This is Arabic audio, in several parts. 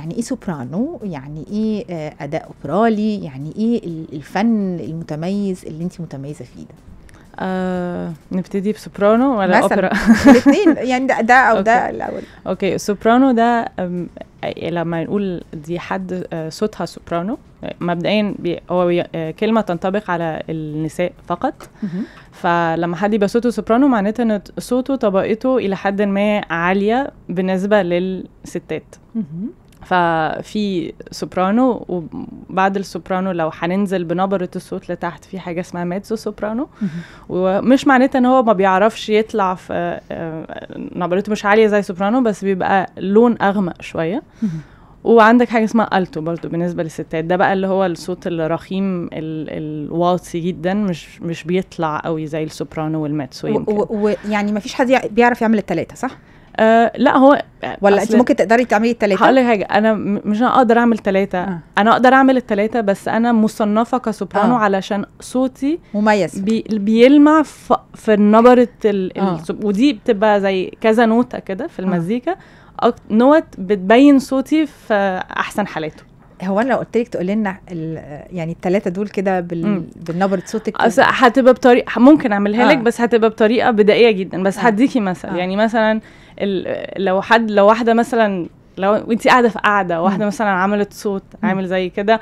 يعني ايه سوبرانو يعني ايه آه، اداء اوبرالي يعني ايه الفن المتميز اللي انت متميزه فيه ده آه، نبتدي بسوبرانو ولا اوبرا الاثنين يعني ده, ده او ده الاول اوكي السوبرانو ده إيه، لما نقول دي حد آه، صوتها سوبرانو مبدئيا هو آه، كلمه تنطبق على النساء فقط فلما حد يبقى صوته سوبرانو معناته ان صوته طبقته الى حد ما عاليه بالنسبه للستات ففي سوبرانو وبعد السوبرانو لو هننزل بنبرة الصوت لتحت في حاجة اسمها ميتزو سوبرانو ومش معناتها ان هو ما بيعرفش يطلع في آه، آه، نبرته مش عالية زي سوبرانو بس بيبقى لون أغمق شوية وعندك حاجه اسمها التو برضو بالنسبه للستات ده بقى اللي هو الصوت الرخيم الواطي جدا مش مش بيطلع قوي زي السوبرانو والماتسو ويعني مفيش حد بيعرف يعمل التلاته صح آه، لا هو ولا انت ممكن تقدري تعملي الثلاثه هقول لك حاجه انا مش انا اقدر اعمل ثلاثه آه. انا اقدر اعمل الثلاثه بس انا مصنفه كسوبرانو آه. علشان صوتي مميز بي بيلمع في, في نبره ال آه. ودي بتبقى زي كذا نوته كده في آه. المزيكا آه. نوت بتبين صوتي في احسن حالاته هو انا لو قلت لك تقولي لنا يعني الثلاثه دول كده بال... بالنبره صوتك اصل هتبقى بطريقه ممكن اعملها آه. لك بس هتبقى بطريقه بدائيه جدا بس آه. هديكي مثل آه. يعني مثلا لو حد لو واحده مثلا لو انت قاعده في قاعده واحده مثلا عملت صوت عامل زي كده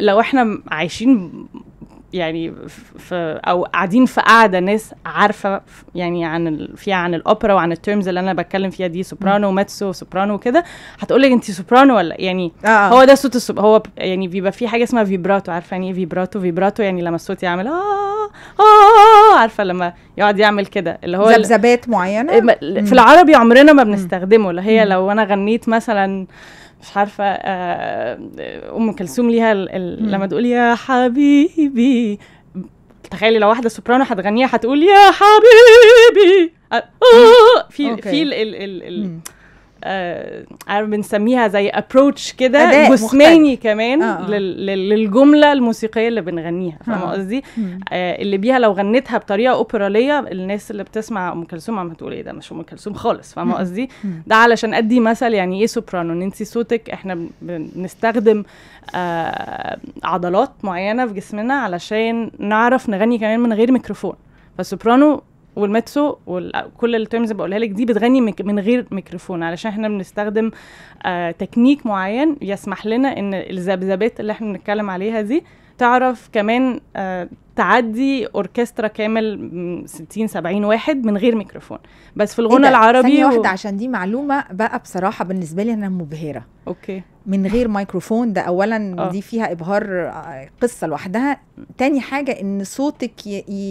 لو احنا عايشين يعني في او قاعدين في قاعده ناس عارفه يعني عن فيها عن الاوبرا وعن التيرمز اللي انا بتكلم فيها دي سوبرانو وماتسو سوبرانو وكده هتقول لك انت سوبرانو ولا إيه؟ يعني آه،, آه. هو ده صوت السوب... هو يعني بيبقى في حاجه اسمها فيبراتو عارفه يعني ايه فيبراتو فيبراتو يعني لما الصوت يعمل آه،, اه اه عارفه لما يقعد يعمل كده اللي هو ذبذبات معينه في العربي عمرنا ما بنستخدمه اللي هي لو انا غنيت مثلا آه مش عارفه آه، ام كلثوم ليها لما تقول يا حبيبي تخيلي لو واحده سوبرانو هتغنيها هتقول يا حبيبي آه، في في ال ال ال آه عارف بنسميها زي ابروتش كده جسماني كمان آه. آه. للجمله الموسيقيه اللي بنغنيها فاهمه آه. قصدي آه اللي بيها لو غنيتها بطريقه اوبراليه الناس اللي بتسمع ام كلثوم عم تقول ايه ده مش ام كلثوم خالص فاهمه قصدي ده علشان ادي مثل يعني ايه سوبرانو ان انت صوتك احنا بنستخدم آه عضلات معينه في جسمنا علشان نعرف نغني كمان من غير ميكروفون فالسوبرانو والمتسو وكل التيرمز اللي بقولها لك دي بتغني من غير ميكروفون علشان احنا بنستخدم آه تكنيك معين يسمح لنا ان الذبذبات اللي احنا بنتكلم عليها دي تعرف كمان آه تعدي اوركسترا كامل 60 70 واحد من غير ميكروفون بس في الغنى إيه العربي ثانيه و... واحده عشان دي معلومه بقى بصراحه بالنسبه لي انا مبهره اوكي من غير مايكروفون ده اولا أوه. دي فيها ابهار آه، قصه لوحدها تاني حاجه ان صوتك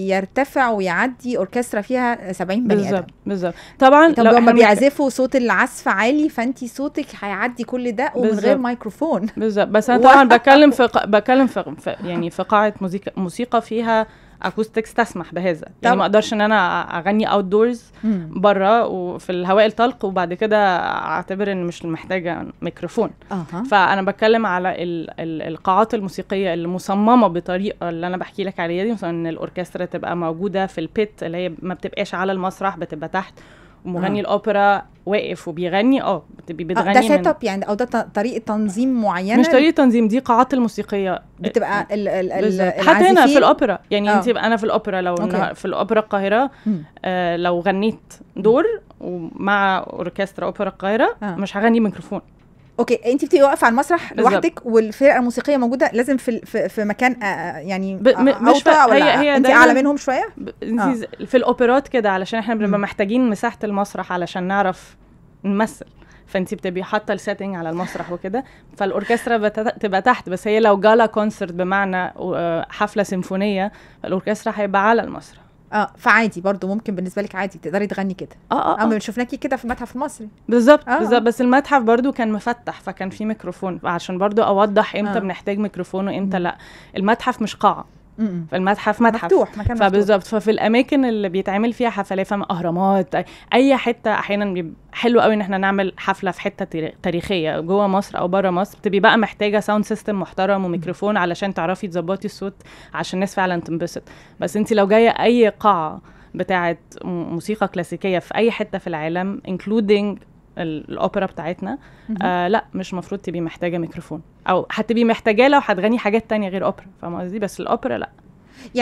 يرتفع ويعدي اوركسترا فيها 70 بني ادم بالظبط طبعا طب لو لما بيعزفوا صوت العزف عالي فانت صوتك هيعدي كل ده ومن غير مايكروفون بالظبط بس انا طبعا بتكلم في بتكلم في... في يعني في قاعه موسيقى موسيقى فيها اكوستكس تسمح بهذا يعني طب. يعني ما اقدرش ان انا اغني اوت دورز بره وفي الهواء الطلق وبعد كده اعتبر ان مش محتاجه ميكروفون أه. فانا بتكلم على ال ال القاعات الموسيقيه اللي مصممه بطريقه اللي انا بحكي لك عليها دي مثلا ان الاوركسترا تبقى موجوده في البيت اللي هي ما بتبقاش على المسرح بتبقى تحت ومغني آه. الاوبرا واقف وبيغني اه بتبقي آه، بتغني ده سيت اب يعني او ده طريقه تنظيم معينه مش طريقه تنظيم دي قاعات الموسيقيه بتبقى آه، ال ال ال حتى هنا في الاوبرا يعني آه. انت انا في الاوبرا لو في الاوبرا القاهره آه لو غنيت دور ومع اوركسترا اوبرا القاهره مش هغني ميكروفون اوكي انت بتبقي واقفه على المسرح لوحدك والفرقه الموسيقيه موجوده لازم في في, في مكان آه، آه، يعني مش ف... ولا هي, هي انت اعلى منهم شويه آه. في الاوبرات كده علشان احنا بنبقى محتاجين مساحه المسرح علشان نعرف نمثل فانت بتبقي حاطه السيتنج على المسرح وكده فالاوركسترا بتبقى تحت بس هي لو جالا كونسرت بمعنى آه، حفله سيمفونيه الاوركسترا هيبقى على المسرح اه فعادي برضو ممكن بالنسبه لك عادي تقدري تغني كده اه اه اما آه. شفناكي كده في المتحف المصري بالظبط آه. بالظبط آه. بس المتحف برضو كان مفتح فكان فيه ميكروفون عشان برضو اوضح امتى آه. بنحتاج ميكروفون وامتى لا المتحف مش قاعه فالمتحف متحف مفتوح مكان فبالظبط ففي الاماكن اللي بيتعمل فيها حفلات اهرامات اي حته احيانا حلو قوي ان احنا نعمل حفله في حته تاريخيه جوه مصر او بره مصر بتبقي بقى محتاجه ساوند سيستم محترم وميكروفون علشان تعرفي تظبطي الصوت عشان الناس فعلا تنبسط بس انت لو جايه اي قاعه بتاعه موسيقى كلاسيكيه في اي حته في العالم انكلودنج الاوبرا بتاعتنا آه لا مش المفروض تبقي محتاجه ميكروفون او هتبقي محتاجاه لو هتغني حاجات تانية غير اوبرا فاهمه قصدي بس الاوبرا لا يعني